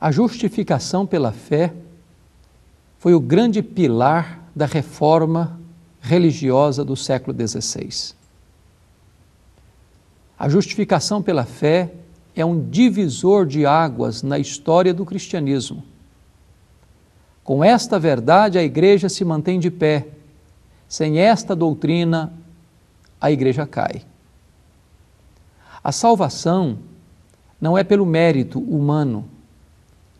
A justificação pela fé foi o grande pilar da reforma religiosa do século XVI. A justificação pela fé é um divisor de águas na história do cristianismo. Com esta verdade, a igreja se mantém de pé. Sem esta doutrina, a igreja cai. A salvação não é pelo mérito humano,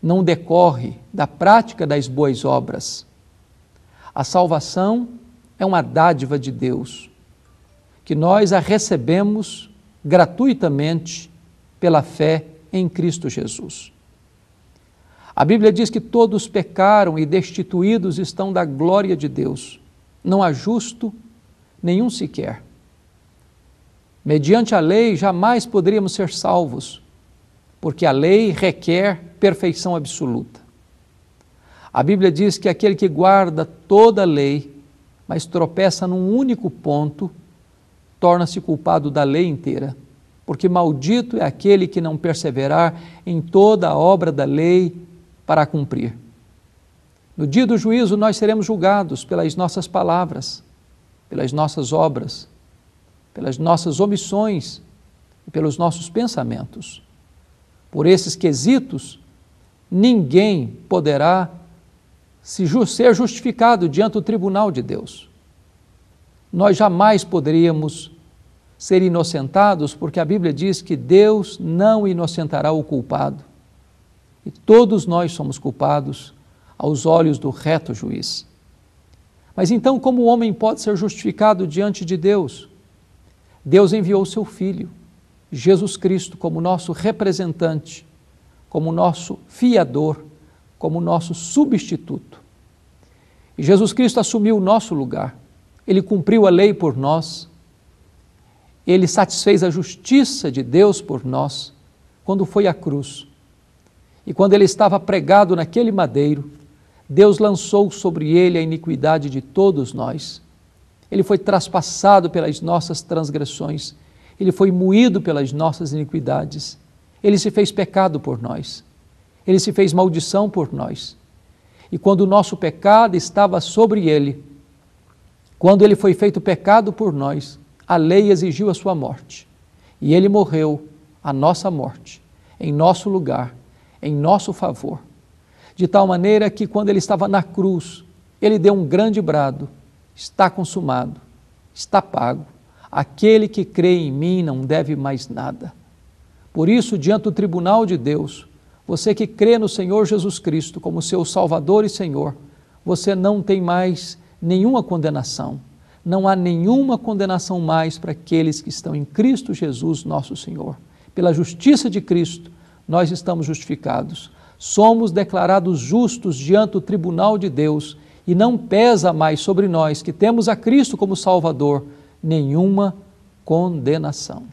não decorre da prática das boas obras. A salvação é uma dádiva de Deus, que nós a recebemos gratuitamente pela fé em Cristo Jesus. A Bíblia diz que todos pecaram e destituídos estão da glória de Deus. Não há justo nenhum sequer. Mediante a lei jamais poderíamos ser salvos, porque a lei requer perfeição absoluta. A Bíblia diz que aquele que guarda toda a lei, mas tropeça num único ponto, torna-se culpado da lei inteira. Porque maldito é aquele que não perseverar em toda a obra da lei para a cumprir. No dia do juízo, nós seremos julgados pelas nossas palavras, pelas nossas obras, pelas nossas omissões e pelos nossos pensamentos. Por esses quesitos, ninguém poderá se ser justificado diante do tribunal de Deus. Nós jamais poderíamos ser inocentados, porque a Bíblia diz que Deus não inocentará o culpado. E todos nós somos culpados aos olhos do reto juiz. Mas então, como o homem pode ser justificado diante de Deus? Deus enviou seu filho. Jesus Cristo como nosso representante, como nosso fiador, como nosso substituto. E Jesus Cristo assumiu o nosso lugar, ele cumpriu a lei por nós, ele satisfez a justiça de Deus por nós quando foi à cruz. E quando ele estava pregado naquele madeiro, Deus lançou sobre ele a iniquidade de todos nós. Ele foi traspassado pelas nossas transgressões ele foi moído pelas nossas iniquidades, ele se fez pecado por nós, ele se fez maldição por nós. E quando o nosso pecado estava sobre ele, quando ele foi feito pecado por nós, a lei exigiu a sua morte. E ele morreu a nossa morte, em nosso lugar, em nosso favor. De tal maneira que quando ele estava na cruz, ele deu um grande brado: está consumado, está pago Aquele que crê em mim não deve mais nada. Por isso, diante do tribunal de Deus, você que crê no Senhor Jesus Cristo como seu Salvador e Senhor, você não tem mais nenhuma condenação. Não há nenhuma condenação mais para aqueles que estão em Cristo Jesus, nosso Senhor. Pela justiça de Cristo, nós estamos justificados. Somos declarados justos diante do tribunal de Deus e não pesa mais sobre nós que temos a Cristo como Salvador nenhuma condenação.